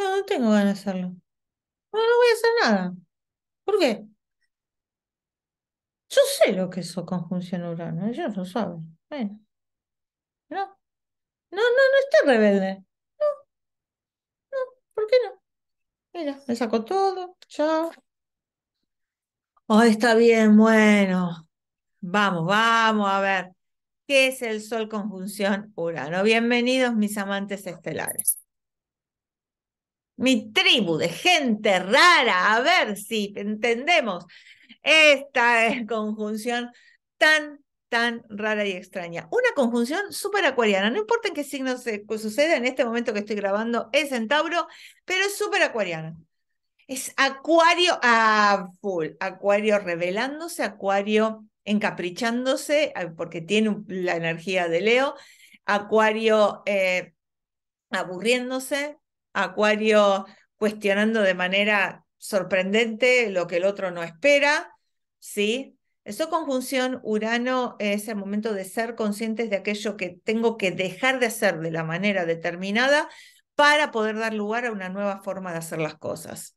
No, tengo ganas de hacerlo. No, no voy a hacer nada. ¿Por qué? Yo sé lo que es su conjunción Urano, ellos lo saben. Bueno. No. No, no, no está rebelde. No. No, ¿por qué no? Mira, me sacó todo. Chao. Oh, está bien, bueno. Vamos, vamos a ver. ¿Qué es el Sol conjunción Urano? Bienvenidos, mis amantes estelares mi tribu de gente rara, a ver si entendemos esta eh, conjunción tan, tan rara y extraña. Una conjunción súper acuariana, no importa en qué signo se, suceda, en este momento que estoy grabando es en pero es súper acuariana. Es acuario a full, acuario revelándose, acuario encaprichándose, eh, porque tiene la energía de Leo, acuario... Eh, aburriéndose, Acuario cuestionando de manera sorprendente lo que el otro no espera, ¿sí? Eso conjunción Urano es el momento de ser conscientes de aquello que tengo que dejar de hacer de la manera determinada para poder dar lugar a una nueva forma de hacer las cosas.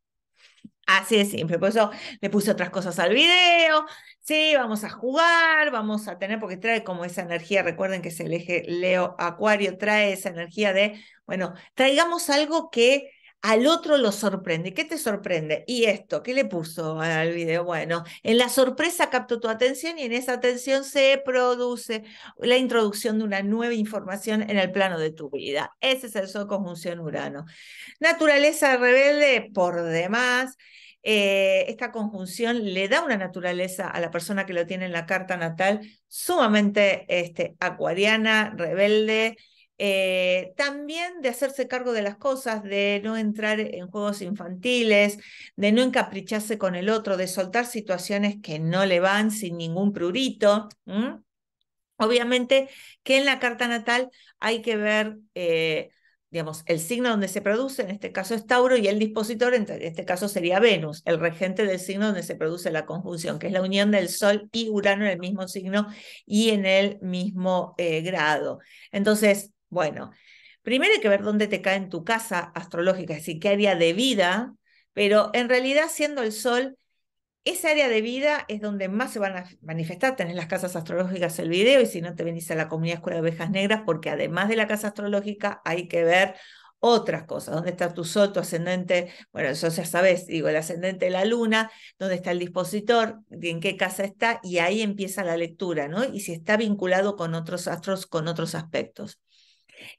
Así ah, de simple. Por eso le puse otras cosas al video. Sí, vamos a jugar, vamos a tener, porque trae como esa energía, recuerden que es el eje Leo Acuario, trae esa energía de, bueno, traigamos algo que al otro lo sorprende. ¿Qué te sorprende? Y esto, ¿qué le puso al video? Bueno, en la sorpresa captó tu atención y en esa atención se produce la introducción de una nueva información en el plano de tu vida. Ese es el sol conjunción Urano. Naturaleza rebelde, por demás. Eh, esta conjunción le da una naturaleza a la persona que lo tiene en la carta natal sumamente este, acuariana, rebelde, eh, también de hacerse cargo de las cosas, de no entrar en juegos infantiles, de no encapricharse con el otro, de soltar situaciones que no le van sin ningún prurito. Obviamente que en la carta natal hay que ver... Eh, digamos, el signo donde se produce, en este caso es Tauro, y el dispositor, en este caso sería Venus, el regente del signo donde se produce la conjunción, que es la unión del Sol y Urano en el mismo signo y en el mismo eh, grado. Entonces, bueno, primero hay que ver dónde te cae en tu casa astrológica, es decir, qué área de vida, pero en realidad siendo el Sol, esa área de vida es donde más se van a manifestar. Tenés las casas astrológicas el video y si no te venís a la comunidad Escuela de Ovejas Negras, porque además de la casa astrológica hay que ver otras cosas, dónde está tu sol, tu ascendente, bueno, eso ya sabes, digo, el ascendente de la luna, dónde está el dispositor, en qué casa está, y ahí empieza la lectura, ¿no? Y si está vinculado con otros astros, con otros aspectos.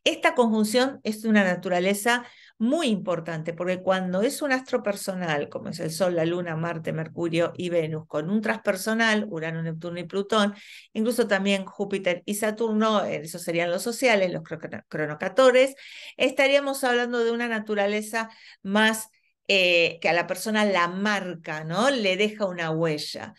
Esta conjunción es de una naturaleza muy importante, porque cuando es un astro personal, como es el Sol, la Luna, Marte, Mercurio y Venus, con un transpersonal, Urano, Neptuno y Plutón, incluso también Júpiter y Saturno, eh, esos serían los sociales, los cronocatores, estaríamos hablando de una naturaleza más eh, que a la persona la marca, ¿no? Le deja una huella.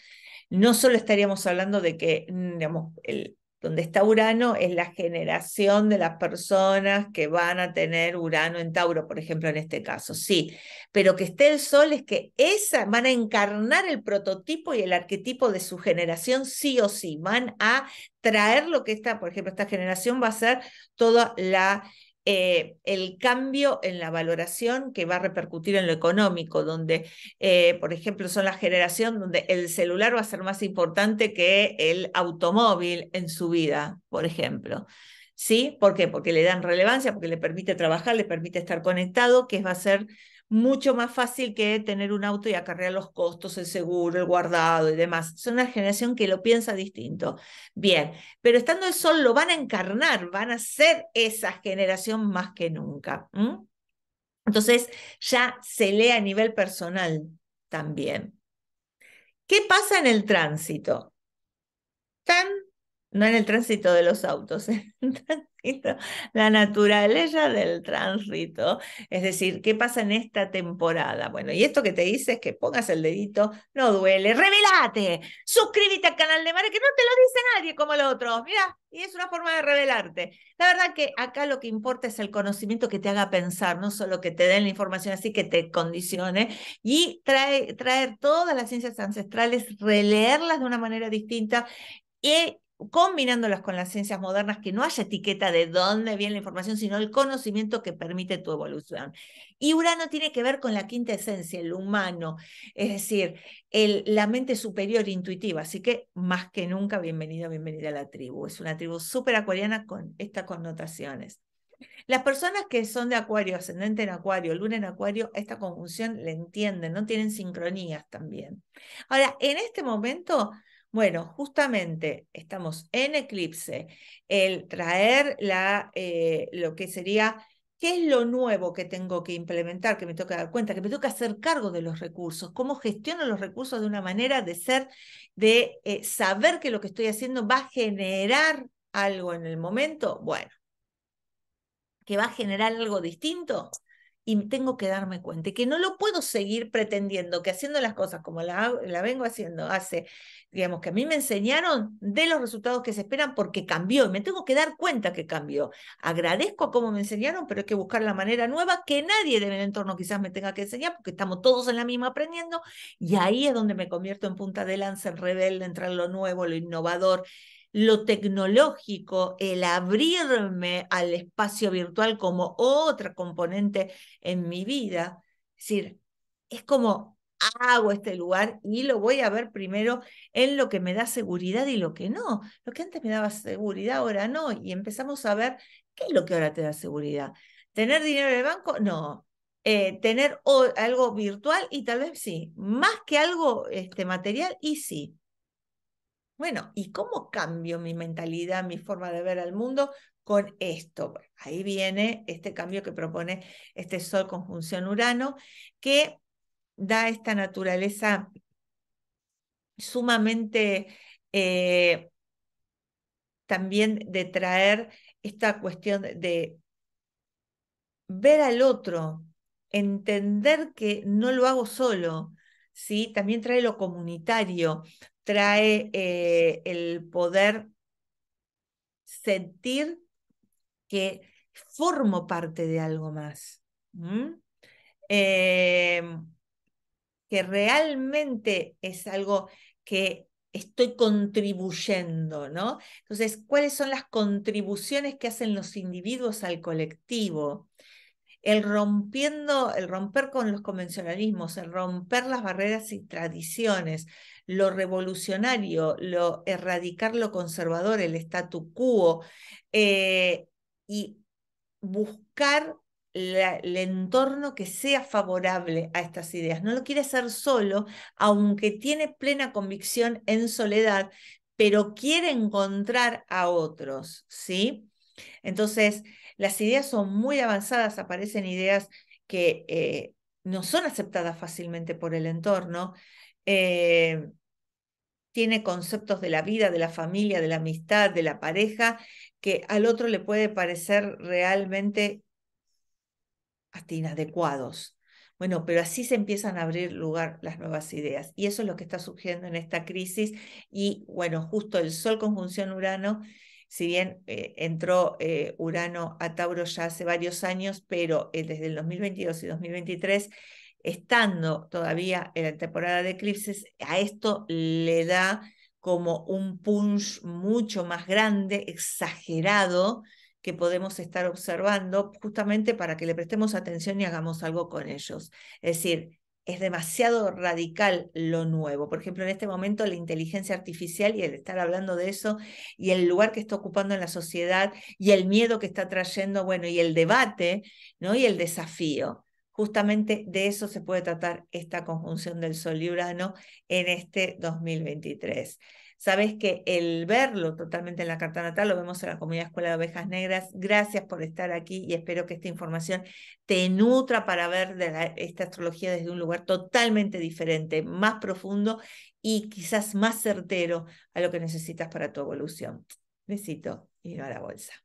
No solo estaríamos hablando de que, mm, digamos, el, donde está Urano es la generación de las personas que van a tener Urano en Tauro, por ejemplo, en este caso, sí. Pero que esté el Sol es que esa, van a encarnar el prototipo y el arquetipo de su generación, sí o sí. Van a traer lo que está, por ejemplo, esta generación va a ser toda la eh, el cambio en la valoración que va a repercutir en lo económico, donde, eh, por ejemplo, son la generación donde el celular va a ser más importante que el automóvil en su vida, por ejemplo. ¿Sí? ¿Por qué? Porque le dan relevancia, porque le permite trabajar, le permite estar conectado, que va a ser mucho más fácil que tener un auto y acarrear los costos, el seguro, el guardado y demás. Es una generación que lo piensa distinto. Bien, pero estando el sol lo van a encarnar, van a ser esa generación más que nunca. Entonces ya se lee a nivel personal también. ¿Qué pasa en el tránsito? no en el tránsito de los autos, en el tránsito, la naturaleza del tránsito, es decir, qué pasa en esta temporada. Bueno, y esto que te dice es que pongas el dedito, no duele, revelate, suscríbete al canal de Mare, que no te lo dice nadie como el otro, mira, y es una forma de revelarte. La verdad que acá lo que importa es el conocimiento que te haga pensar, no solo que te den la información así que te condicione, y traer todas las ciencias ancestrales, releerlas de una manera distinta. Y e combinándolas con las ciencias modernas, que no haya etiqueta de dónde viene la información, sino el conocimiento que permite tu evolución. Y Urano tiene que ver con la quinta esencia, el humano, es decir, el, la mente superior intuitiva. Así que más que nunca, bienvenido, bienvenida a la tribu. Es una tribu súper acuariana con estas connotaciones. Las personas que son de Acuario, ascendente en Acuario, luna en Acuario, esta conjunción le entienden, no tienen sincronías también. Ahora, en este momento bueno, justamente estamos en eclipse, el traer la, eh, lo que sería ¿Qué es lo nuevo que tengo que implementar, que me toca dar cuenta, que me toca hacer cargo de los recursos? ¿Cómo gestiono los recursos de una manera de ser, de eh, saber que lo que estoy haciendo va a generar algo en el momento? Bueno, que va a generar algo distinto, y tengo que darme cuenta que no lo puedo seguir pretendiendo que haciendo las cosas como la, vengo haciendo hace, digamos, que a mí me enseñaron de los resultados que se esperan porque cambió y me tengo que dar cuenta que cambió. Agradezco a cómo me enseñaron, pero hay que buscar la manera nueva que nadie de mi entorno quizás me tenga que enseñar porque estamos todos en la misma aprendiendo y ahí es donde me convierto en punta de lanza, en rebelde, en lo nuevo, lo innovador lo tecnológico, el abrirme al espacio virtual como otra componente en mi vida. Es decir, es como hago este lugar y lo voy a ver primero en lo que me da seguridad y lo que no. Lo que antes me daba seguridad, ahora no. Y empezamos a ver qué es lo que ahora te da seguridad. ¿Tener dinero en el banco? No. Eh, tener algo virtual y tal vez sí. Más que algo este, material y sí. Bueno, ¿y cómo cambio mi mentalidad, mi forma de ver al mundo con esto? ahí viene este cambio que propone este Sol conjunción Urano, que da esta naturaleza sumamente eh, también de traer esta cuestión de ver al otro, entender que no lo hago solo, ¿sí? también trae lo comunitario, trae eh, el poder sentir que formo parte de algo más, em, que realmente es algo que estoy contribuyendo, ¿no? Entonces, ¿cuáles son las contribuciones que hacen los individuos al colectivo? el rompiendo, el romper con los convencionalismos, el romper las barreras y tradiciones, lo revolucionario, lo erradicar lo conservador, el statu quo, eh, y buscar el entorno que sea favorable a estas ideas. No lo quiere hacer solo, aunque tiene plena convicción en soledad, pero quiere encontrar a otros, ¿sí? Entonces, las ideas son muy avanzadas, aparecen ideas que eh, no son aceptadas fácilmente por el entorno. Eh, tiene conceptos de la vida, de la familia, de la amistad, de la pareja, que al otro le puede parecer realmente hasta inadecuados. Bueno, pero así se empiezan a abrir lugar las nuevas ideas. Y eso es lo que está surgiendo en esta crisis. Y bueno, justo el Sol conjunción Urano si bien eh, entró eh, Urano a Tauro ya hace varios años, pero eh, desde el 2022 y 2023, estando todavía en la temporada de eclipses, a esto le da como un punch mucho más grande, exagerado, que podemos estar observando justamente para que le prestemos atención y hagamos algo con ellos. Es decir, es demasiado radical lo nuevo. Por ejemplo, en este momento la inteligencia artificial y el estar hablando de eso y el lugar que está ocupando en la sociedad y el miedo que está trayendo, bueno, y el debate, ¿no? Y el desafío. Justamente de eso se puede tratar esta conjunción del Sol y Urano en este 2023. Sabes que el verlo totalmente en la carta natal, lo vemos en la comunidad Escuela de Ovejas Negras. Gracias por estar aquí y espero que esta información te nutra para ver esta astrología desde un lugar totalmente diferente, más profundo y quizás más certero a lo que necesitas para tu evolución. Besito y no a la bolsa.